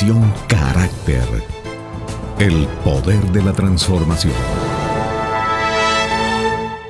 Misión Carácter. El poder de la transformación.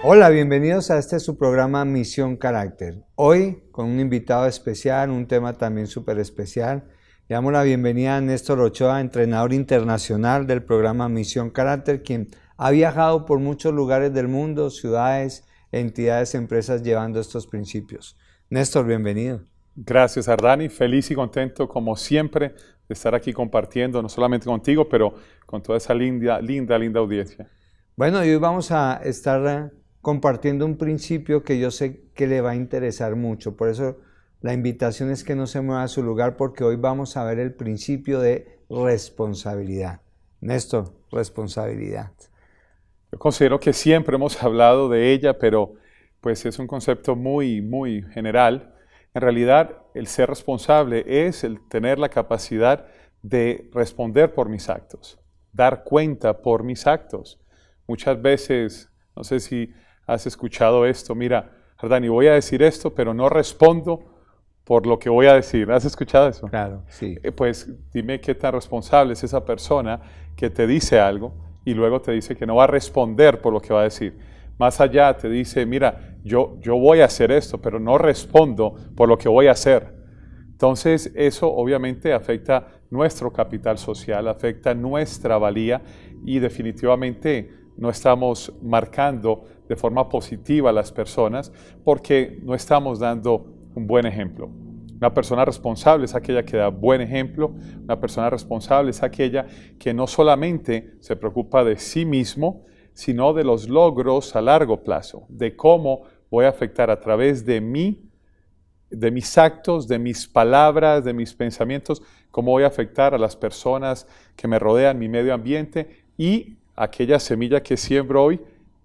Hola, bienvenidos a este su programa Misión Carácter. Hoy con un invitado especial, un tema también súper especial. Le damos la bienvenida a Néstor Ochoa, entrenador internacional del programa Misión Carácter, quien ha viajado por muchos lugares del mundo, ciudades, entidades, empresas llevando estos principios. Néstor, bienvenido. Gracias, Ardani. Feliz y contento, como siempre, de estar aquí compartiendo, no solamente contigo, pero con toda esa linda, linda, linda audiencia. Bueno, y hoy vamos a estar eh, compartiendo un principio que yo sé que le va a interesar mucho. Por eso la invitación es que no se mueva a su lugar, porque hoy vamos a ver el principio de responsabilidad. Néstor, responsabilidad. Yo considero que siempre hemos hablado de ella, pero pues es un concepto muy, muy general en realidad, el ser responsable es el tener la capacidad de responder por mis actos, dar cuenta por mis actos. Muchas veces, no sé si has escuchado esto, mira, Jardani, voy a decir esto, pero no respondo por lo que voy a decir. ¿Has escuchado eso? Claro, sí. Eh, pues dime qué tan responsable es esa persona que te dice algo y luego te dice que no va a responder por lo que va a decir más allá te dice, mira, yo, yo voy a hacer esto, pero no respondo por lo que voy a hacer. Entonces eso obviamente afecta nuestro capital social, afecta nuestra valía y definitivamente no estamos marcando de forma positiva a las personas porque no estamos dando un buen ejemplo. Una persona responsable es aquella que da buen ejemplo, una persona responsable es aquella que no solamente se preocupa de sí mismo, sino de los logros a largo plazo, de cómo voy a afectar a través de mí, de mis actos, de mis palabras, de mis pensamientos, cómo voy a afectar a las personas que me rodean, mi medio ambiente y aquella semilla que siembro hoy,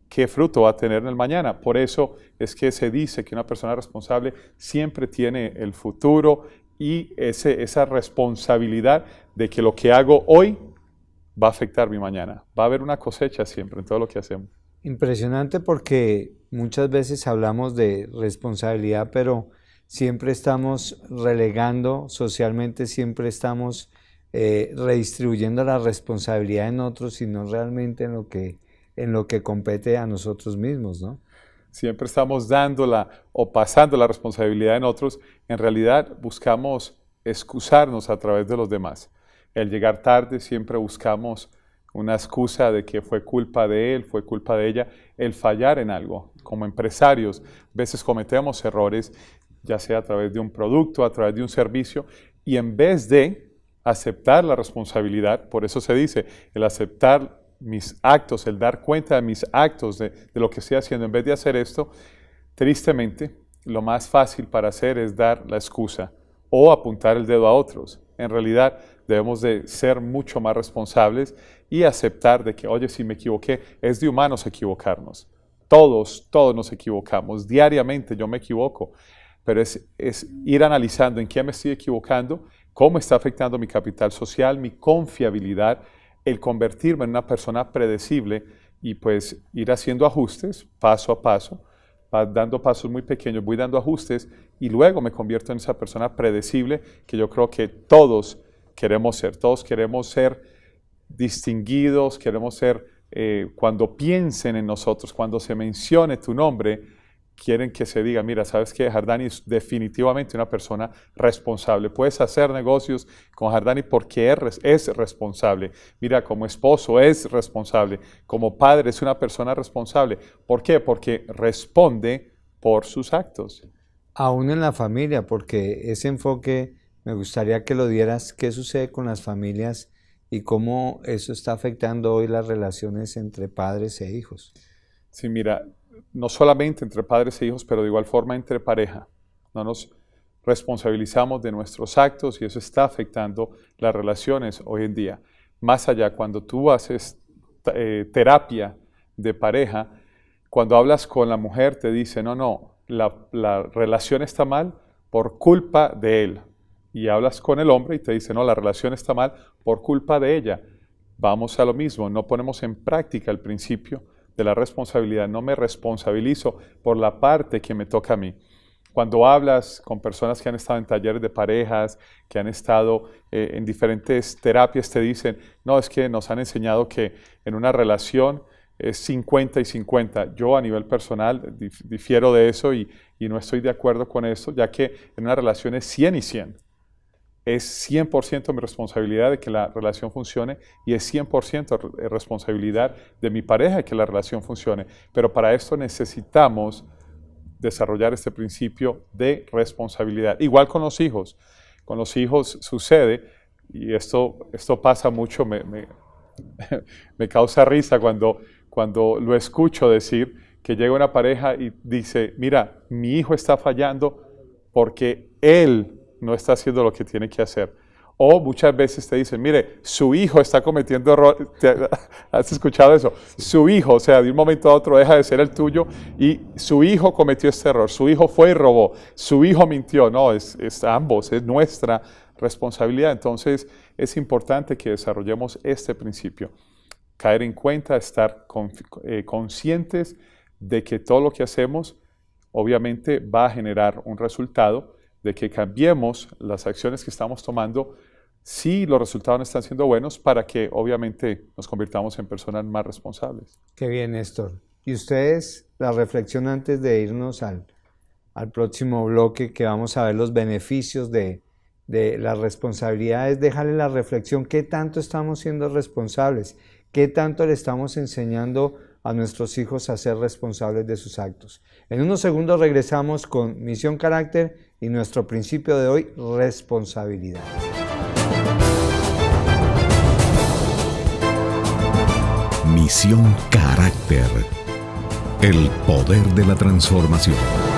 qué fruto va a tener en el mañana. Por eso es que se dice que una persona responsable siempre tiene el futuro y esa responsabilidad de que lo que hago hoy va a afectar mi mañana. Va a haber una cosecha siempre en todo lo que hacemos. Impresionante porque muchas veces hablamos de responsabilidad, pero siempre estamos relegando socialmente, siempre estamos eh, redistribuyendo la responsabilidad en otros y no realmente en lo que, en lo que compete a nosotros mismos, ¿no? Siempre estamos dándola o pasando la responsabilidad en otros. En realidad buscamos excusarnos a través de los demás el llegar tarde siempre buscamos una excusa de que fue culpa de él, fue culpa de ella, el fallar en algo. Como empresarios, a veces cometemos errores, ya sea a través de un producto, a través de un servicio, y en vez de aceptar la responsabilidad, por eso se dice, el aceptar mis actos, el dar cuenta de mis actos, de, lo que estoy haciendo, en vez de hacer esto, tristemente, lo más fácil para hacer es dar la excusa o apuntar el dedo a otros. En realidad, debemos de ser mucho más responsables y aceptar de que, oye, si me equivoqué, es de humanos equivocarnos. Todos, todos nos equivocamos. Diariamente yo me equivoco, pero es, es ir analizando en qué me estoy equivocando, cómo está afectando mi capital social, mi confiabilidad, el convertirme en una persona predecible y pues ir haciendo ajustes paso a paso dando pasos muy pequeños, voy dando ajustes y luego me convierto en esa persona predecible que yo creo que todos queremos ser. Todos queremos ser distinguidos, queremos ser, eh, cuando piensen en nosotros, cuando se mencione tu nombre, quieren que se diga, mira, sabes que Jardani es definitivamente una persona responsable. Puedes hacer negocios con Jardani porque es responsable. Mira, como esposo es responsable, como padre es una persona responsable. ¿Por qué? Porque responde por sus actos. Aún en la familia, porque ese enfoque me gustaría que lo dieras, qué sucede con las familias y cómo eso está afectando hoy las relaciones entre padres e hijos. Sí, mira, no solamente entre padres e hijos, pero de igual forma entre pareja. No nos responsabilizamos de nuestros actos y eso está afectando las relaciones hoy en día. Más allá, cuando tú haces eh, terapia de pareja, cuando hablas con la mujer te dice, no, no, la relación está mal por culpa de él, y hablas con el hombre y te dice, no, la relación está mal por culpa de ella. Vamos a lo mismo, no ponemos en práctica el principio de la responsabilidad, no me responsabilizo por la parte que me toca a mí. Cuando hablas con personas que han estado en talleres de parejas, que han estado eh, en diferentes terapias, te dicen, no, es que nos han enseñado que en una relación es 50 y 50. Yo a nivel personal difiero de eso y, y no estoy de acuerdo con eso, ya que en una relación es 100 y 100 es 100% mi responsabilidad de que la relación funcione y es 100% eh, responsabilidad de mi pareja que la relación funcione. Pero para esto necesitamos desarrollar este principio de responsabilidad. Igual con los hijos. Con los hijos sucede, y esto, esto pasa mucho, me, causa risa cuando, cuando lo escucho decir que llega una pareja y dice, mira, mi hijo está fallando porque él no está haciendo lo que tiene que hacer. O muchas veces te dicen, mire, su hijo está cometiendo error. ¿Has escuchado eso? Su hijo, o sea, de un momento a otro deja de ser el tuyo y su hijo cometió este error. Su hijo fue y robó. Su hijo mintió. No, es, ambos, es nuestra responsabilidad. Entonces, es importante que desarrollemos este principio. Caer en cuenta, estar eh, conscientes de que todo lo que hacemos obviamente va a generar un resultado de que cambiemos las acciones que estamos tomando si los resultados no están siendo buenos para que obviamente nos convirtamos en personas más responsables. Qué bien, Néstor. Y ustedes, la reflexión antes de irnos al, al próximo bloque que vamos a ver los beneficios de, de la responsabilidad es dejarle la reflexión, ¿qué tanto estamos siendo responsables? ¿Qué tanto le estamos enseñando a nuestros hijos a ser responsables de sus actos? En unos segundos regresamos con Misión Carácter y nuestro principio de hoy, responsabilidad. Misión Carácter. El poder de la transformación.